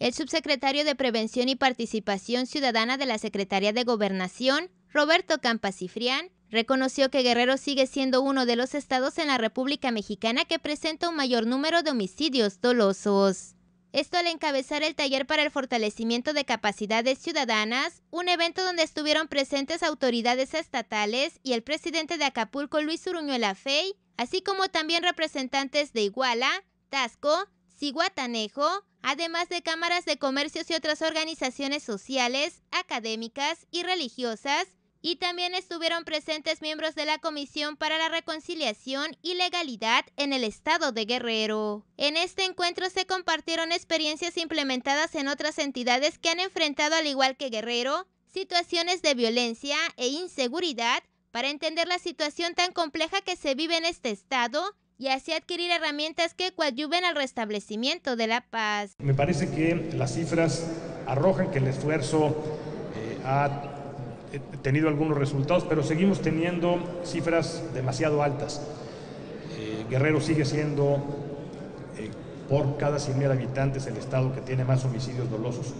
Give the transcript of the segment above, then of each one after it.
El subsecretario de Prevención y Participación Ciudadana de la Secretaría de Gobernación, Roberto Campasifrián, reconoció que Guerrero sigue siendo uno de los estados en la República Mexicana que presenta un mayor número de homicidios dolosos. Esto al encabezar el taller para el fortalecimiento de capacidades ciudadanas, un evento donde estuvieron presentes autoridades estatales y el presidente de Acapulco, Luis Uruñuela Fey, así como también representantes de Iguala, Tasco, Ciguatanejo, además de cámaras de comercios y otras organizaciones sociales, académicas y religiosas, y también estuvieron presentes miembros de la Comisión para la Reconciliación y Legalidad en el estado de Guerrero. En este encuentro se compartieron experiencias implementadas en otras entidades que han enfrentado, al igual que Guerrero, situaciones de violencia e inseguridad para entender la situación tan compleja que se vive en este estado y así adquirir herramientas que coadyuven al restablecimiento de la paz. Me parece que las cifras arrojan que el esfuerzo eh, ha eh, tenido algunos resultados, pero seguimos teniendo cifras demasiado altas. Eh, Guerrero sigue siendo por cada 100.000 habitantes el estado que tiene más homicidios dolosos.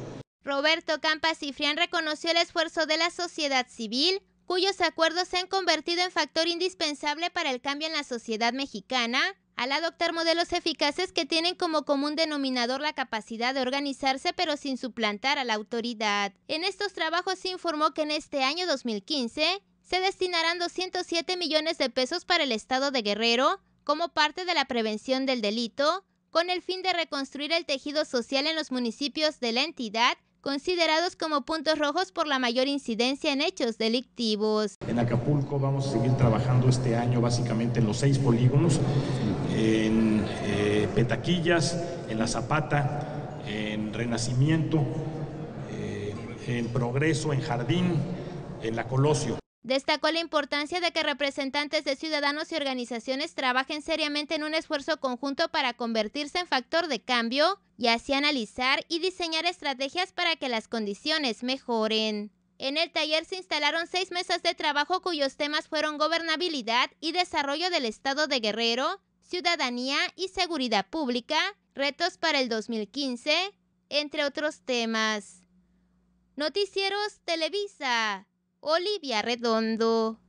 Roberto Campa Cifrián reconoció el esfuerzo de la sociedad civil cuyos acuerdos se han convertido en factor indispensable para el cambio en la sociedad mexicana, al adoptar modelos eficaces que tienen como común denominador la capacidad de organizarse pero sin suplantar a la autoridad. En estos trabajos se informó que en este año 2015 se destinarán 207 millones de pesos para el Estado de Guerrero como parte de la prevención del delito, con el fin de reconstruir el tejido social en los municipios de la entidad considerados como puntos rojos por la mayor incidencia en hechos delictivos. En Acapulco vamos a seguir trabajando este año básicamente en los seis polígonos, en eh, Petaquillas, en La Zapata, en Renacimiento, eh, en Progreso, en Jardín, en La Colosio. Destacó la importancia de que representantes de ciudadanos y organizaciones trabajen seriamente en un esfuerzo conjunto para convertirse en factor de cambio y así analizar y diseñar estrategias para que las condiciones mejoren. En el taller se instalaron seis mesas de trabajo cuyos temas fueron gobernabilidad y desarrollo del Estado de Guerrero, ciudadanía y seguridad pública, retos para el 2015, entre otros temas. Noticieros Televisa. Olivia Redondo.